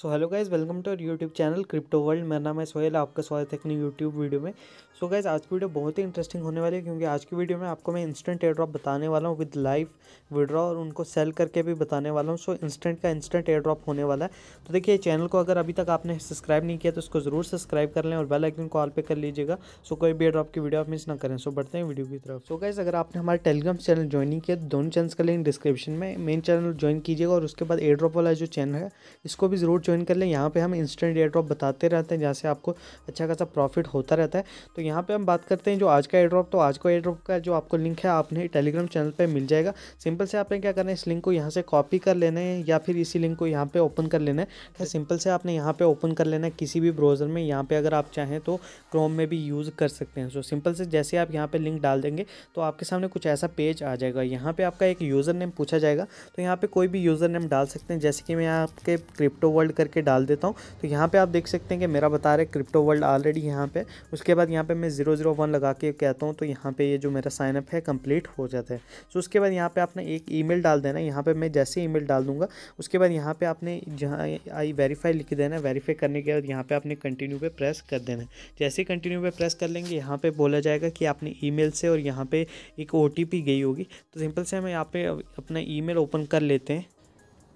so hello guys welcome to our YouTube channel crypto world मेरा नाम है सोहेल आपका स्वागत है अपनी यूट्यूब वीडियो में सो so गाइज़ आज की वीडियो बहुत ही इंटरेस्टिंग होने वाली है क्योंकि आज की वीडियो में आपको मैं इंस्टेंट एयर ड्रॉप बताने वाला हूँ विद लाइव विड्रॉ और उनको सेल करके भी बताने वाला हूँ सो so, इंस्टेंट का इंस्टेंट एयर ड्रॉप होने वाला है तो देखिए चैनल को अगर अभी तक आपने सब्सक्राइब नहीं किया तो उसको ज़रूर सब्सक्राइब कर लें और बेल आइकन कॉल पर कर लीजिएगा सो so, कोई भी एयर ड्रॉप की वीडियो आप मिस ना करें सो so, बढ़ते हैं वीडियो की तरफ सो so, गाइज़ अगर आपने हमारे टेलीग्राम चैनल ज्वाइन नहीं किया तो दोनों चैनल का लिंक डिस्क्रिप्शन में मेन चैनल ज्वाइन कीजिएगा और उसके बाद एयर ड्रॉप वाला जो चैनल है इसको भी ज़रूर ज्वाइन कर लें यहाँ पे हम इंस्टेंट एयर ड्रॉप बताते रहते हैं जहाँ से आपको अच्छा खासा प्रॉफिट होता रहता है तो यहाँ पे हम बात करते हैं जो आज का एयर ड्रॉप तो आज का एयर ड्रॉप का जो आपको लिंक है आपने टेलीग्राम चैनल पर मिल जाएगा सिंपल से आपने क्या करना है इस लिंक को यहाँ से कॉपी कर लेना है या फिर इसी लिंक को यहाँ पर ओपन कर लेना है सिंपल से आपने यहाँ पर ओपन कर लेना है किसी भी ब्राउज़र में यहाँ पर अगर आप चाहें तो क्रोम में भी यूज़ कर सकते हैं सो सिंपल से जैसे आप यहाँ पर लिंक डाल देंगे तो आपके सामने कुछ ऐसा पेज आ जाएगा यहाँ पर आपका एक यूज़र नेम पूछा जाएगा तो यहाँ पर कोई भी यूज़र नेम डाल सकते हैं जैसे कि मैं आपके क्रिप्टो वर्ल्ड करके डाल देता हूँ तो यहाँ पे आप देख सकते हैं कि मेरा बता रहा है क्रिप्टो वर्ल्ड ऑलरेडी यहाँ पे उसके बाद यहाँ पे मैं जीरो जीरो वन लगा के कहता हूँ तो यहाँ पे ये जो मेरा साइनअप है कंप्लीट हो जाता है सो उसके बाद यहाँ पे आपने एक मेल डाल देना है यहाँ पर मैं जैसे मेल डाल दूंगा उसके बाद यहाँ पर आपने जहाँ आई वेरीफाई लिख देना है वेरीफाई करने के बाद यहाँ पर आपने कंटिन्यू पर प्रेस कर देना है जैसे कंटिन्यू पर प्रेस कर लेंगे यहाँ पर बोला जाएगा कि आपने मेल से और यहाँ पर एक ओ गई होगी तो सिंपल से हम यहाँ पर अपना मेल ओपन कर लेते हैं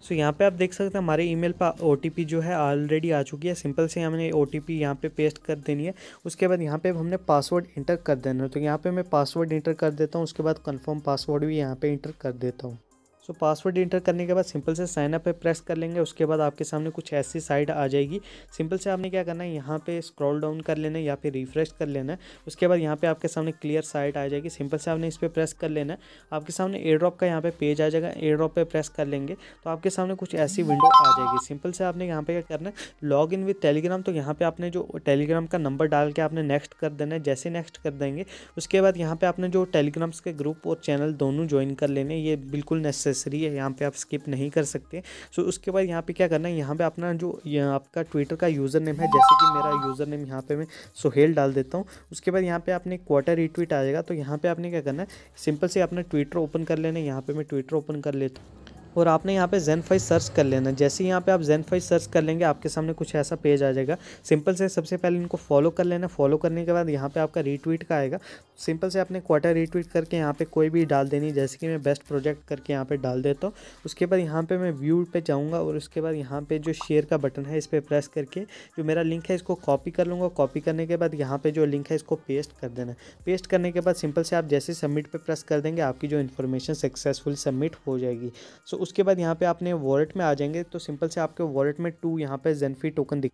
सो so, यहाँ पे आप देख सकते हैं हमारे ईमेल पर ओ जो है ऑलरेडी आ चुकी है सिंपल से हमने ओ टी पी यहाँ पर पेस्ट कर देनी है उसके बाद यहाँ पे हमने पासवर्ड इंटर कर देना है तो यहाँ पे मैं पासवर्ड इंटर कर देता हूँ उसके बाद कंफर्म पासवर्ड भी यहाँ पे इंटर कर देता हूँ सो पासवर्ड इंटर करने के बाद सिंपल से साइन अप पे प्रेस कर लेंगे उसके बाद आपके सामने कुछ ऐसी साइट आ जाएगी सिंपल से आपने क्या करना है यहाँ पे स्क्रॉल डाउन कर लेना है या फिर रिफ्रेश कर लेना है उसके बाद यहाँ पे आपके सामने क्लियर साइट आ जाएगी सिंपल से आपने इस पर प्रेस कर लेना है आपके सामने एयर ड्रॉप का यहाँ पे पेज आ जाएगा एयर ड्रॉप पर प्रेस कर लेंगे तो आपके सामने कुछ ऐसी विंडो आ जाएगी सिंपल से आपने यहाँ पे क्या करना है लॉग इन विथ टेलीग्राम तो यहाँ पर आपने जो टेलीग्राम का नंबर डाल के आपने नेक्स्ट कर देना है जैसे नेक्स्ट कर देंगे उसके बाद यहाँ पे आपने जो टेलीग्राम्स के ग्रुप और चैनल दोनों ज्वाइन कर लेने ये बिल्कुल नेसेसरी नेसेसरी है यहाँ पे आप स्किप नहीं कर सकते सो उसके बाद यहाँ पे क्या करना है यहाँ पे अपना जो आपका ट्विटर का यूज़र नेम है जैसे कि मेरा यूज़र नेम यहाँ पे मैं सोहेल डाल देता हूँ उसके बाद यहाँ पे आपने क्वार्टर रिट्वीट आ जाएगा तो यहाँ पे आपने क्या करना है सिंपल से अपना ट्विटर ओपन कर लेना है यहाँ पे मैं ट्विटर ओपन कर लेता हूँ और आपने यहाँ पे जेनफाई सर्च कर लेना जैसे यहाँ पे आप जेनफाई सर्च कर लेंगे आपके सामने कुछ ऐसा पेज आ जाएगा सिंपल से सबसे पहले इनको फॉलो कर लेना फॉलो करने के बाद यहाँ पे आपका रीट्वीट का आएगा सिंपल से आपने क्वार्टर रीट्वीट करके यहाँ पे कोई भी डाल देनी जैसे कि मैं बेस्ट प्रोजेक्ट करके यहाँ पर डाल देता हूँ उसके बाद यहाँ पर मैं व्यू पर जाऊँगा और उसके बाद यहाँ पर जो शेयर का बटन है इस पर प्रेस करके जो मेरा लिंक है इसको कॉपी कर लूँगा कॉपी करने के बाद यहाँ पर जो लिंक है इसको पेस्ट कर देना पेस्ट करने के बाद सिंपल से आप जैसे सबमिट पर प्रेस कर देंगे आपकी जो इन्फॉर्मेशन सक्सेसफुल सबमिट हो जाएगी सो उसके बाद यहाँ पे आपने वॉलेट में आ जाएंगे तो सिंपल से आपके वॉलेट में टू यहाँ पे जेनफी टोकन दिख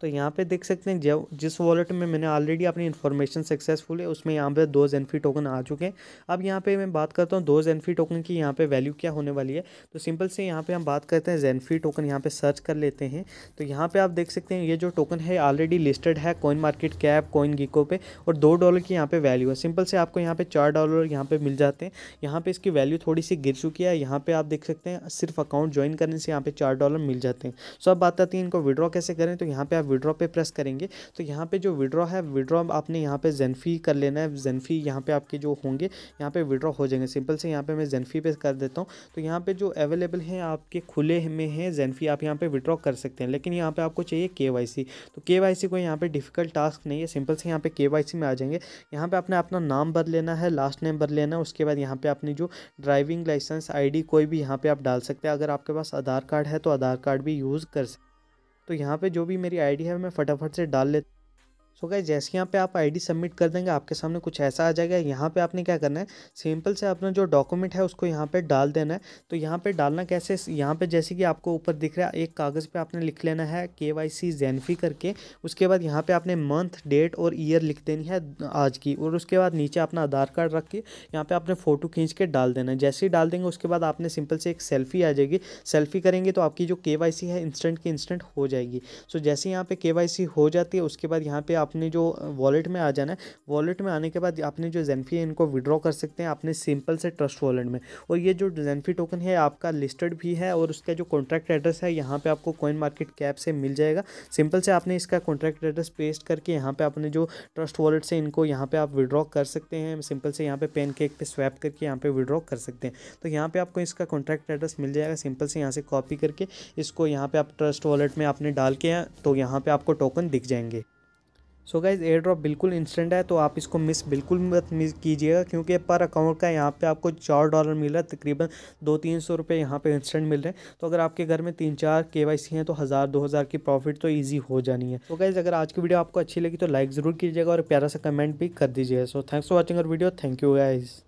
तो यहाँ पे देख सकते हैं जब जिस वॉलेट में मैंने ऑलरेडी अपनी इन्फॉर्मेशन सक्सेसफुल है उसमें यहाँ पे दो जेनफी टोकन आ चुके हैं अब यहाँ पे मैं बात करता हूँ दो जेनफी टोकन की यहाँ पे वैल्यू क्या होने वाली है तो सिंपल से यहाँ पे हम बात करते हैं जेनफी टोकन यहाँ पे सर्च कर लेते हैं तो यहाँ पर आप देख सकते हैं ये जो टोकन है ऑलरेडी लिस्टेड है CoinMarketCap CoinGecko पे और दो डॉलर की यहाँ पर वैल्यू है सिंपल से आपको यहाँ पर चार डॉलर यहाँ पर मिल जाते हैं यहाँ पर इसकी वैल्यू थोड़ी सी गिर चुकी है यहाँ पर आप देख सकते हैं सिर्फ अकाउंट ज्वाइन करने से यहाँ पर चार डॉलर मिल जाते हैं सो अब बात आती है इनको विड्रॉ कैसे करें तो यहाँ पर आप विड्रॉ पे प्रेस करेंगे तो यहाँ पे जो विड्रॉ है विड्रॉ आपने यहाँ पे जेनफी कर लेना है जेनफी यहाँ पे आपके जो होंगे यहाँ पे विड्रॉ हो जाएंगे सिंपल से यहाँ पे मैं जेनफी पे कर देता हूँ तो यहाँ पे जो अवेलेबल हैं आपके खुले में हैं जेनफी आप यहाँ पे विड्रॉ कर सकते हैं लेकिन यहाँ पे आपको चाहिए के वाई सी तो के वाई सी कोई यहाँ पे डिफिकल्ट टास्क नहीं है सिंपल से यहाँ पे के वाई सी में आ जाएंगे यहाँ पे आपने अपना नाम भर लेना है लास्ट नेम भर लेना है उसके बाद यहाँ पे अपनी जो ड्राइविंग लाइसेंस आई कोई भी यहाँ पर आप डाल सकते हैं अगर आपके पास आधार कार्ड है तो आधार कार्ड भी यूज़ कर सकते तो यहाँ पे जो भी मेरी आइडिया है मैं फटाफट से डाल लेता सो गए जैसे यहाँ पे आप आईडी सबमिट कर देंगे आपके सामने कुछ ऐसा आ जाएगा यहाँ पे आपने क्या करना है सिंपल से अपना जो डॉक्यूमेंट है उसको यहाँ पे डाल देना है तो यहाँ पे डालना कैसे यहाँ पे जैसे कि आपको ऊपर दिख रहा है एक कागज़ पे आपने लिख लेना है के वाई सी जेनफी करके उसके बाद यहाँ पर आपने मंथ डेट और ईयर लिख देनी है आज की और उसके बाद नीचे अपना आधार कार्ड रख के यहाँ पर आपने फ़ोटो खींच के डाल देना है जैसे ही डाल देंगे उसके बाद आपने सिंपल से एक सेल्फी आ जाएगी सेल्फी करेंगे तो आपकी जो के है इंस्टेंट की इंस्टेंट हो जाएगी सो जैसे यहाँ पर के हो जाती है उसके बाद यहाँ पर आपने जो वॉलेट में आ जाना है वॉलेट में आने के बाद आपने जो जेनफी है इनको विड्रॉ कर सकते हैं आपने सिंपल से ट्रस्ट वॉलेट में और ये जो जेनफी टोकन है आपका लिस्टेड भी है और उसका जो कॉन्ट्रैक्ट एड्रेस है यहाँ पर आपको कोइन मार्केट कैप से मिल जाएगा सिंपल से आपने इसका कॉन्ट्रैक्ट एड्रेस पेस्ट करके यहाँ पर आपने जो ट्रस्ट वॉलेट से इनको यहाँ पर आप विड्रॉ कर सकते हैं सिंपल से यहाँ पर पेन केक पर स्वैप करके यहाँ पर विड्रॉ कर सकते हैं तो यहाँ पर आपको इसका कॉन्ट्रैक्ट एड्रेस मिल जाएगा सिंपल से यहाँ से कॉपी करके इसको यहाँ पे आप ट्रस्ट वॉलेट में आपने डाल के तो यहाँ पर आपको टोकन दिख जाएंगे सो गाइज़ एयर ड्रॉप बिल्कुल इंस्टेंट है तो आप इसको मिस बिल्कुल मत मिस कीजिएगा क्योंकि पर अकाउंट का यहाँ पे आपको चार डॉलर मिल रहा है तकरीबन दो तीन सौ रुपये यहाँ पर इंस्टेंट मिल रहे हैं तो अगर आपके घर में तीन चार के वाई सी हैं तो हज़ार दो हज़ार की प्रॉफिट तो ईजी हो जानी है तो गाइज़ अगर आज की वीडियो आपको अच्छी लगी तो लाइक ज़रूर कीजिएगा और प्यारा सा कमेंट भी कर दीजिएगा सो थैंक्स फॉर वॉचिंग और वीडियो थैंक यू गाइज़